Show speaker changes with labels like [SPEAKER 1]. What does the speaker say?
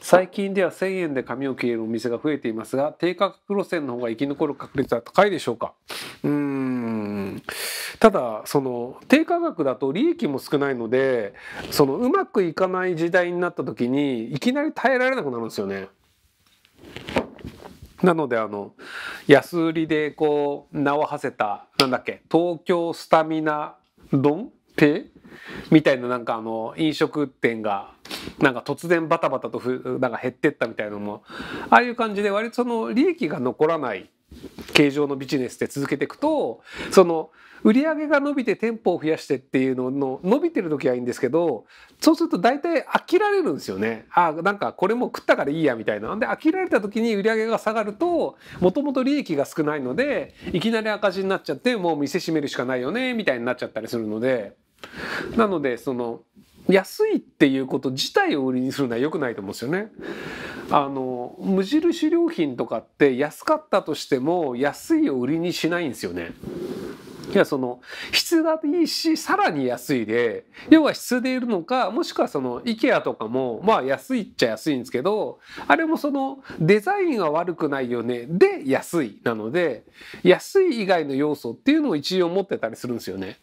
[SPEAKER 1] 最近では1000円で髪を切れるお店が増えていますが低価格路線の方が生き残る確率は高いでしょうかうんただその低価格だと利益も少ないのでそのうまくいかない時代になった時にいきなり耐えられなくなるんですよね。なのであの安売りでこう名を馳せたなんだっけ東京スタミナ丼っみたいななんかあの飲食店がなんか突然バタバタとふなんか減ってったみたいなのもああいう感じで割とその利益が残らない形状のビジネスで続けていくとその売り上げが伸びて店舗を増やしてっていうのの伸びてる時はいいんですけどそうすると大体飽きられるんですよねあなんかこれも食ったからいいやみたいなんで飽きられた時に売り上げが下がるともともと利益が少ないのでいきなり赤字になっちゃってもう店閉めるしかないよねみたいになっちゃったりするので。なのでその安いっていうこと自体を売りにするのは良くないと思うんですよね。あの無印良品とかって安かったとしても安いを売りにしないんですよね。いやその質がいいしさらに安いで要は質でいるのかもしくはその IKEA とかもまあ安いっちゃ安いんですけどあれもそのデザインは悪くないよねで安いなので安い以外の要素っていうのを一応持ってたりするんですよね。